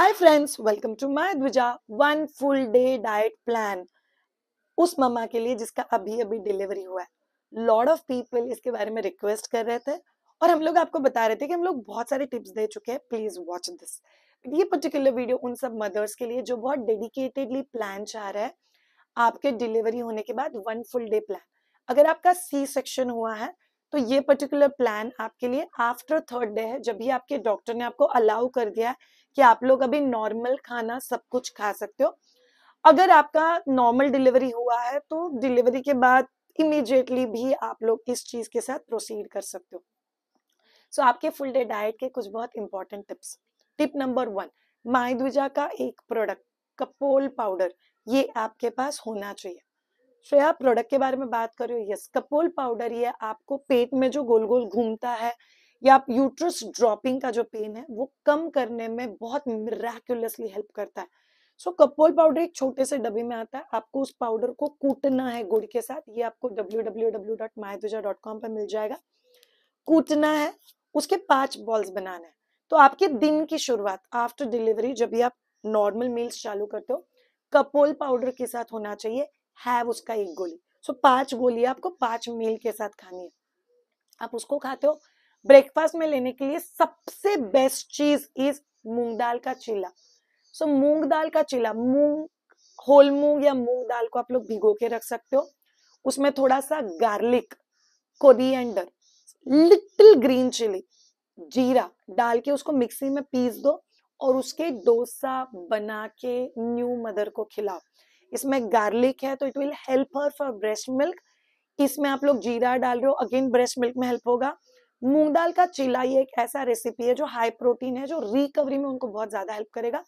Hi friends welcome to my Dwija one full day diet plan उस मम्मा के लिए जिसका अभी अभी डिलीवरी हुआ है लॉर्ड ऑफ पीपल इसके बारे में रिक्वेस्ट कर रहे थे और हम लोग आपको बता रहे थे कि हम लोग बहुत सारे टिप्स दे चुके हैं प्लीज वॉच दिस ये पर्टिकुलर वीडियो उन सब मदर्स के लिए जो बहुत डेडिकेटेडली प्लान चाह रहे हैं आपके डिलीवरी होने के बाद वन फुल डे प्लान अगर आपका सी सेक्शन हुआ है तो ये पर्टिकुलर प्लान आपके लिए आफ्टर थर्ड डे है जब भी आपके डॉक्टर ने आपको अलाउ कर दिया है कि आप लोग अभी नॉर्मल खाना सब कुछ खा सकते हो अगर आपका नॉर्मल डिलीवरी हुआ है तो डिलीवरी के बाद इमीडिएटली भी आप लोग इस चीज के साथ प्रोसीड कर सकते हो सो so, आपके फुल डे डाइट के कुछ बहुत important tips tip number one my Dwija का एक प्रोडक्ट कपोल पाउडर ये आपके पास होना चाहिए श्रेया प्रोडक्ट के बारे में बात कर रही हो यस कपोल पाउडर ये आपको पेट में जो गोल गोल घूमता है या आप यूट्रस ड्रॉपिंग का जो पेन है वो कम करने में बहुत मिराक्यूलसली हेल्प करता है सो कपोल पाउडर एक छोटे से डब्बे में आता है आपको उस पाउडर को कूटना है गुड़ के साथ ये आपको www.mayaduja.com पर मिल जाएगा कूटना है उसके पांच बॉल्स बनाना है तो आपके दिन की शुरुआत आफ्टर डिलीवरी जब भी आप नॉर्मल मील्स चालू करते हो कपोल पाउडर के साथ होना चाहिए हैव उसका एक गोली सो so, पांच गोली आपको पांच मील के साथ खानी है आप उसको खाते हो ब्रेकफास्ट में लेने के लिए सबसे बेस्ट चीज इज मूंग दाल का चीला सो so, मूंग दाल का चीला मूंग होल मूंग या मूंग दाल को आप लोग भिगो के रख सकते हो उसमें थोड़ा सा garlic coriander little green chili जीरा डाल के उसको मिक्सी में पीस दो और उसके डोसा बना के न्यू मदर को खिलाओ इसमें गार्लिक है तो it will help her for breast milk इसमें आप लोग जीरा डाल रहे हो अगेन ब्रेस्ट मिल्क में हेल्प होगा मूंग दाल का चीला ये एक ऐसा रेसिपी है जो हाई प्रोटीन है जो रिकवरी में उनको बहुत ज्यादा हेल्प करेगा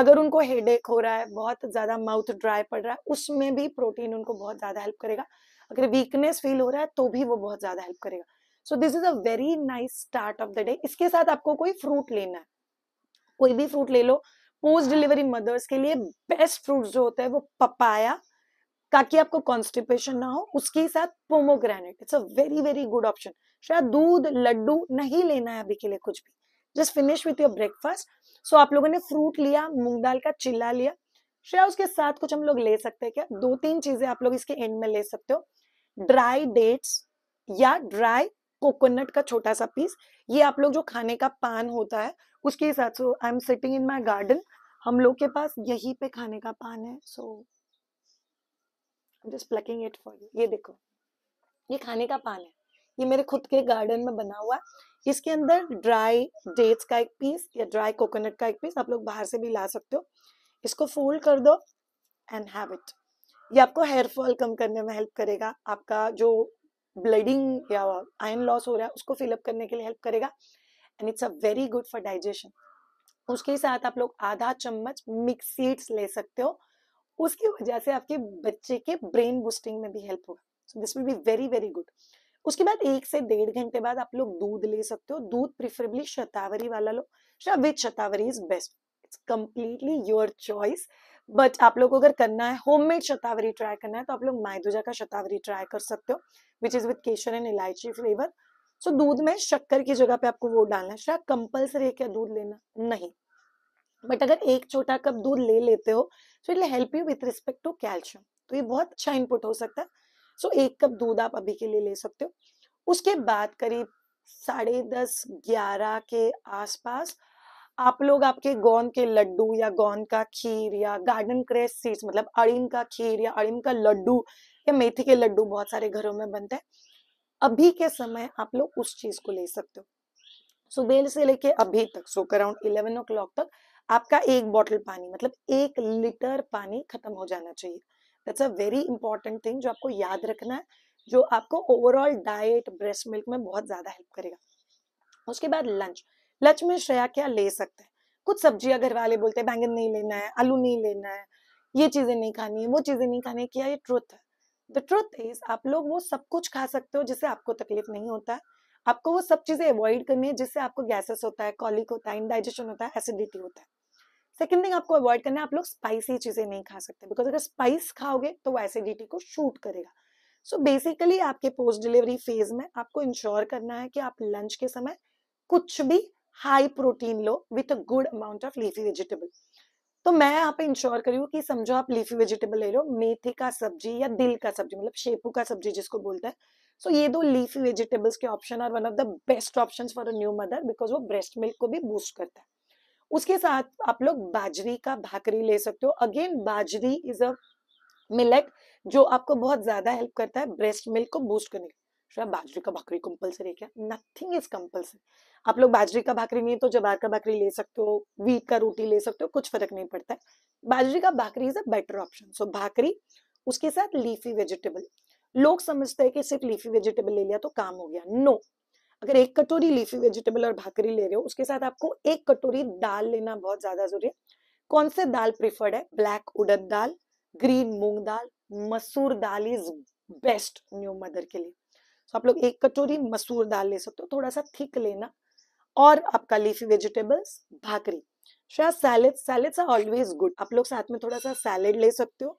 अगर उनको हेड हो रहा है बहुत ज्यादा माउथ ड्राई पड़ रहा है उसमें भी प्रोटीन उनको बहुत ज्यादा हेल्प करेगा अगर वीकनेस फील हो रहा है तो भी वो बहुत ज्यादा हेल्प करेगा so this is a very nice start of the day इसके साथ आपको कोई फ्रूट लेना है कोई भी फ्रूट ले लो पोस्ट डिलीवरी मदर्स के लिए बेस्ट फ्रूट जो होता है वो पपाया ताकि आपको कॉन्स्टिपेशन ना हो उसके साथ pomegranate it's a very very good option शायद दूध लड्डू नहीं लेना है अभी के लिए कुछ भी just finish with your breakfast so आप लोगों ने फ्रूट लिया मूंग दाल का चिल्ला लिया श्रेया उसके साथ कुछ हम लोग ले सकते हैं क्या दो तीन चीजें आप लोग इसके एंड में ले सकते हो ड्राई डेट्स या ड्राई कोकोनट का छोटा सा पीस ये आप लोग जो खाने का पान होता है उसके हिसाब से I am sitting in my garden हम लोग के पास यही पे खाने का पान है so so, just plucking it for you ये देखो ये खाने का पान है ये मेरे खुद के गार्डन में बना हुआ है इसके अंदर ड्राई डेट्स का एक पीस या ड्राई कोकोनट का एक पीस आप लोग बाहर से भी ला सकते हो इसको फोल्ड कर दो एंड हैव इट ये आपको हेयर फॉल कम करने में हेल्प करेगा आपका जो ब्लीडिंग या आयन लॉस हो रहा है उसको फिलअप करने के लिए हेल्प करेगा and it's a very good for digestion उसके साथ आप लोग आधा चम्मच मिक्स सीड्स ले सकते हो उसकी वजह से आपके बच्चे के ब्रेन बूस्टिंग में भी हेल्प होगा so this will be very very good उसके बाद एक से डेढ़ घंटे बाद आप लोग दूध ले सकते हो दूध प्रिफरेबली शतावरी वाला लो with shatavari is best it's completely your choice but आप लोग अगर करना है होममेड शतावरी ट्राई करना है तो आप लोग मायदुजा का शतावरी ट्राई कर सकते हो which is with kesar and elaichi flavour so दूध में शक्कर की जगह पे आपको वो डालना है शायद कंपल्सरी है क्या दूध लेना नहीं बट अगर एक छोटा कप दूध ले लेते हो सो तो it help you with respect to calcium तो ये बहुत अच्छा इनपुट हो सकता है सो so, एक कप दूध आप अभी के लिए ले सकते हो उसके बाद करीब साढ़े दस ग्यारह के आसपास आप लोग आपके गोंद के लड्डू या गोंद का खीर या गार्डन क्रेस सीड्स मतलब अड़िन का खीर या अड़िन का लड्डू या मेथी के लड्डू बहुत सारे घरों में बनते हैं अभी के समय आप लोग उस चीज को ले सकते हो सुबह से लेके अभी तक सोकर अराउंड इलेवन ओ क्लॉक तक आपका एक बॉटल पानी मतलब एक लीटर पानी खत्म हो जाना चाहिए that's a very important thing जो आपको याद रखना है जो आपको ओवरऑल डाइट ब्रेस्ट मिल्क में बहुत ज़्यादा हेल्प करेगा उसके बाद लंच लंच में श्रेया क्या ले सकते हैं कुछ सब्जियां घर वाले बोलते हैं बैंगन नहीं लेना है आलू नहीं लेना है ये चीज़ें नहीं खानी है वो चीज़ें नहीं खानी है क्या ये ट्रुथ है द ट्रुथ इज आप लोग वो सब कुछ खा सकते हो जिससे आपको तकलीफ नहीं होता है आपको वो सब चीज़ें अवॉइड करनी है जिससे आपको गैसेस होता है कॉलिक होता है इनडाइजेशन होता है एसिडिटी होता है सेकेंड थिंग आपको अवॉइड करना है आप लोग स्पाइसी चीज़ें नहीं खा सकते बिकॉज अगर स्पाइस खाओगे तो वो एसिडिटी को शूट करेगा सो so बेसिकली आपके पोस्ट डिलीवरी फेज में आपको इंश्योर करना है कि आप लंच के समय कुछ भी हाई प्रोटीन लो with a good amount of leafy vegetable तो मैं यहाँ पे इंश्योर करी हूँ कि समझो आप लीफी वेजिटेबल ले लो मेथी का सब्जी या दिल का सब्जी मतलब शेपू का सब्जी जिसको बोलते हैं सो so, ये दो लीफी वेजिटेबल्स के option are one of the best option for a new mother because वो ब्रेस्ट मिल्क को भी बूस्ट करता है उसके साथ आप लोग बाजरी का भाकरी ले सकते हो अगेन बाजरी इज अ मिलेट जो आपको बहुत ज्यादा हेल्प करता है ब्रेस्ट मिल्क को बूस्ट करने का बाजरी का भाकरी कंपल्सरी है क्या नथिंग इज कंपल्सरी आप लोग बाजरी का भाकरी नहीं तो जवार का भाकरी ले सकते हो वीट का रोटी ले सकते हो कुछ फर्क नहीं पड़ता है बाजरी का भाकरी is a better option so भाकरी उसके साथ लीफी वेजिटेबल लोग समझते हैं कि सिर्फ लीफी वेजिटेबल ले लिया तो काम हो गया नो no. अगर एक कटोरी लीफी वेजिटेबल और भाकरी ले रहे हो उसके साथ आपको एक कटोरी दाल लेना बहुत ज्यादा जरूरी है कौन से दाल प्रिफर्ड है ब्लैक उड़द दाल ग्रीन मूंग दाल मसूर दाल इज बेस्ट न्यू मदर के लिए सो तो आप लोग एक कटोरी मसूर दाल ले सकते हो थोड़ा सा थिक लेना और आपका लीफी वेजिटेबल्स भाकरी शायद salad salads are always good आप लोग साथ में थोड़ा सा सैलेड ले सकते हो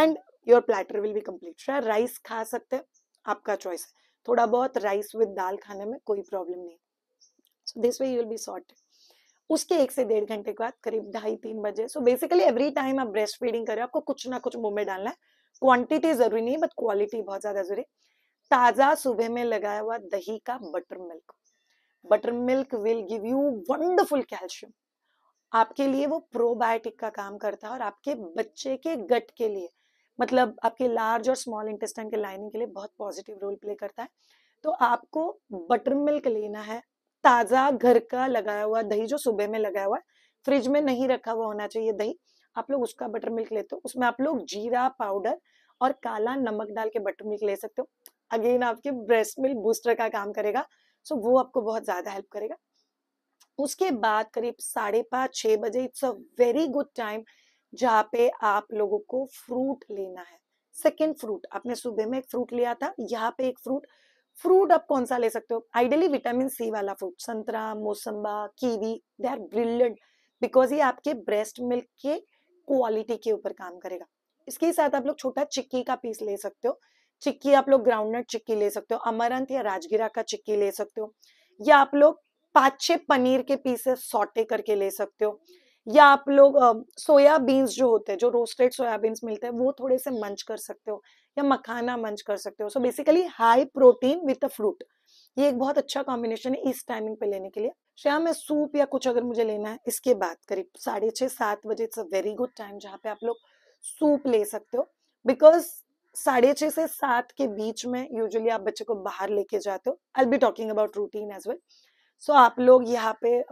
and your platter will be complete शायद राइस खा सकते हैं आपका चॉइस है थोड़ा बहुत राइस विद दाल खाने में कोई प्रॉब्लम नहीं so this way you'll be sort उसके एक से डेढ़ घंटे के बाद करीब ढाई तीन बजे सो बेसिकली एवरी टाइम आप ब्रेस्ट फीडिंग करें आपको कुछ ना कुछ मुंह में डालना है क्वांटिटी जरूरी नहीं बट क्वालिटी बहुत ज्यादा जरूरी ताजा सुबह में लगाया हुआ दही का buttermilk buttermilk will give you wonderful calcium आपके लिए वो प्रोबायोटिक का काम करता है और आपके बच्चे के गट के लिए मतलब आपके लार्ज और स्मॉल इंटेस्टाइन के लाइनिंग के लिए बहुत पॉजिटिव रोल प्ले करता है तो आपको बटर मिल्क लेना है ताज़ा घर का लगाया हुआ दही जो सुबह में लगाया हुआ है फ्रिज में नहीं रखा हुआ होना चाहिए दही आप लोग उसका बटर मिल्क लेते हो उसमें आप लोग जीरा पाउडर और काला नमक डाल के बटर मिल्क ले सकते हो अगेन आपके ब्रेस्ट मिल्क बूस्टर का काम करेगा सो वो आपको बहुत ज़्यादा हेल्प करेगा उसके बाद करीब साढ़े पाँच छः बजे it's a very good time जहाँ पे आप लोगों को फ्रूट लेना है सेकेंड फ्रूट आपने सुबह में एक फ्रूट लिया था यहाँ पे एक फ्रूट फ्रूट आप कौन सा ले सकते हो आइडियली विटामिन सी वाला फ्रूट संतरा मोसम्बा kiwi they are brilliant because ये आपके ब्रेस्ट मिल्क के क्वालिटी के ऊपर काम करेगा इसके साथ आप लोग छोटा चिक्की का पीस ले सकते हो चिक्की आप लोग ग्राउंडनट चिक्की ले सकते हो अमरंथ या राजगिरा का चिक्की ले सकते हो या आप लोग पाँच छः पनीर के पीसेस सॉटे करके ले सकते हो या आप लोग सोया बीन्स जो होते हैं जो रोस्टेड सोया बीन्स मिलते हैं वो थोड़े से मंच कर सकते हो या मखाना मंच कर सकते हो so basically high protein with a fruit ये एक बहुत अच्छा कॉम्बिनेशन है इस टाइमिंग पे लेने के लिए शाम मैं सूप या कुछ अगर मुझे लेना है इसके बाद करीब साढ़े छः सात बजे it's a very good time जहाँ पे आप लोग सूप ले सकते हो बिकॉज साढ़े छः से सात के बीच में यूजुअली आप बच्चे को बाहर लेके जाते हो I be talking about routine as well so आप लोग यहाँ पे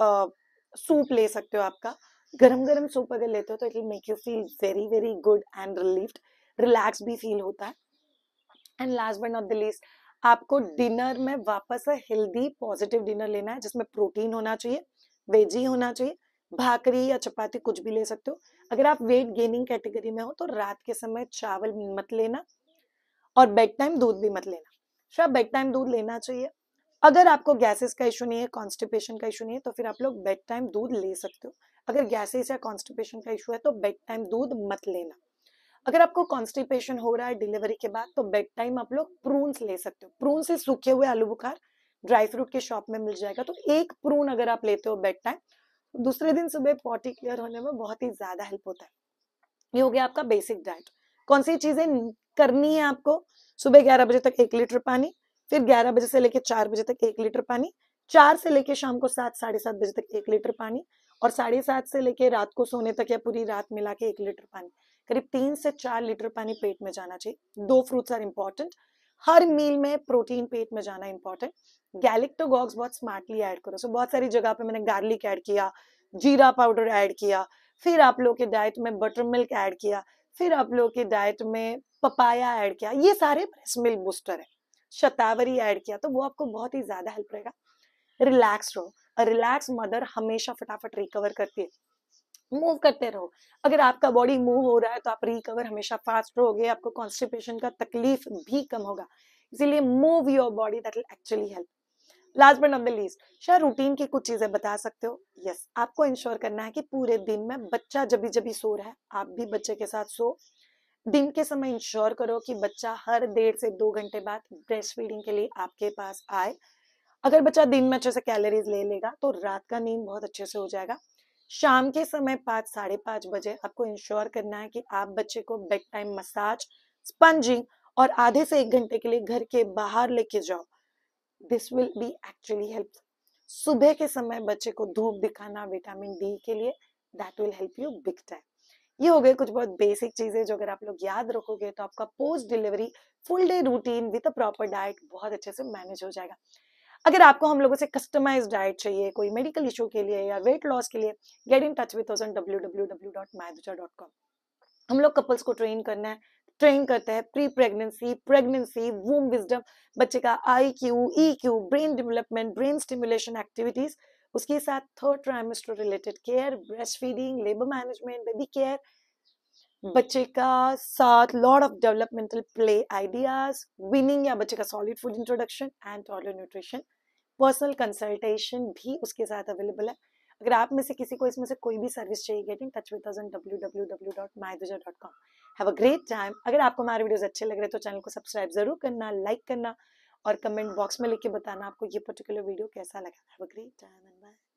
सूप ले सकते हो आपका गरम गरम सूप अगर लेते हो तो it will make you feel very very good and relieved relax भी फील होता है and last but not the least आपको डिनर में वापस हेल्दी पॉजिटिव डिनर लेना है जिसमें प्रोटीन होना चाहिए वेजी होना चाहिए भाकरी या चपाती कुछ भी ले सकते हो अगर आप वेट गेनिंग कैटेगरी में हो तो रात के समय चावल मत लेना और बेड टाइम दूध भी मत लेना शायद बेड टाइम दूध लेना चाहिए अगर आपको गैसेस का इशू नहीं है कॉन्स्टिपेशन का इशू नहीं है तो फिर आप लोग बेड टाइम दूध ले सकते हो अगर गैसेस या कॉन्स्टिपेशन का इशू है तो बेड टाइम दूध मत लेना अगर आपको कॉन्स्टिपेशन हो रहा है डिलीवरी के बाद तो बेड टाइम आप लोग प्रून्स ले सकते हो प्रून से सूखे हुए आलू बुखार ड्राई फ्रूट के शॉप में मिल जाएगा तो एक प्रून अगर आप लेते हो बेड टाइम तो दूसरे दिन सुबह पॉटी क्लियर होने में बहुत ही ज्यादा हेल्प होता है ये हो गया आपका बेसिक डाइट कौन सी चीजें करनी है आपको सुबह ग्यारह बजे तक एक लीटर पानी फिर ग्यारह बजे से लेकर चार बजे तक एक लीटर पानी चार से लेकर शाम को सात साढ़े सात बजे तक एक लीटर पानी और साढ़े सात से लेके रात को सोने तक या पूरी रात मिला के एक लीटर पानी करीब तीन से चार लीटर पानी पेट में जाना चाहिए दो फ्रूट्स आर इम्पोर्टेंट हर मील में प्रोटीन पेट में जाना इम्पॉर्टेंट गैलेक्टोगॉक्स बहुत स्मार्टली ऐड करो सो बहुत सारी जगह पे मैंने गार्लिक ऐड किया जीरा पाउडर ऐड किया फिर आप लोग के डाइट में बटर मिल्क ऐड किया फिर आप लोग के डाइट में पपाया ऐड किया ये सारे ब्रेस्ट मिल्क बूस्टर है शतावरी ऐड किया तो वो आपको बहुत ही ज़्यादा हेल्प रहेगा रिलैक्स रहो रिलैक्स मदर हमेशा फटाफट रिकवर करती है मूव करते रहो अगर आपका बॉडी मूव हो रहा है तो आप रिकवर हमेशा फास्ट रहोगे आपको कॉन्स्टिपेशन का तकलीफ भी कम होगा इसीलिए move your body that will actually help last but not the least शायद रूटीन की कुछ चीजें बता सकते हो यस yes, आपको इंश्योर करना है कि पूरे दिन में बच्चा जब भी जब भी सो रहा है आप भी बच्चे के साथ सो दिन के समय इंश्योर करो कि बच्चा हर डेढ़ से दो घंटे बाद ब्रेस्ट फीडिंग के लिए आपके पास आए अगर बच्चा दिन में अच्छे से कैलोरीज ले लेगा तो रात का नींद बहुत अच्छे से हो जाएगा शाम के समय पाँच साढ़े पाँच बजे आपको इंश्योर करना है कि आप बच्चे को बेड टाइम मसाज स्पंजिंग और आधे से एक घंटे के लिए घर के बाहर लेके जाओ this will be actually help सुबह के समय बच्चे को धूप दिखाना विटामिन डी के लिए that will help you big time ये हो गए कुछ बहुत बेसिक चीजें जो अगर आप लोग याद रखोगे तो आपका post delivery full day routine with a proper diet बहुत अच्छे से मैनेज हो जाएगा अगर आपको हम लोगों से कस्टमाइज डाइट चाहिए कोई मेडिकल इशू के लिए या वेट लॉस के लिए get in touch with W W W dot dot com हम लोग कपल्स को ट्रेन करना है ट्रेन करते हैं pre pregnancy pregnancy womb wisdom बच्चे का I Q E Q brain development brain stimulation activities उसके साथ third trimester related care breast feeding labour management baby care Hmm. बच्चे का साथ load of developmental play ideas weaning या बच्चे का solid food introduction and toddler nutrition personal consultation भी उसके साथ अवेलेबल है अगर आप में से किसी को इसमें से कोई भी सर्विस चाहिए get in touch with W W W dot my us dot com have a great time अगर आपको हमारे वीडियोज अच्छे लग रहे हैं तो चैनल को सब्सक्राइब जरूर करना लाइक करना और कमेंट बॉक्स में लिख के बताना आपको ये पर्टिकुलर वीडियो कैसा लगा have a great time and bye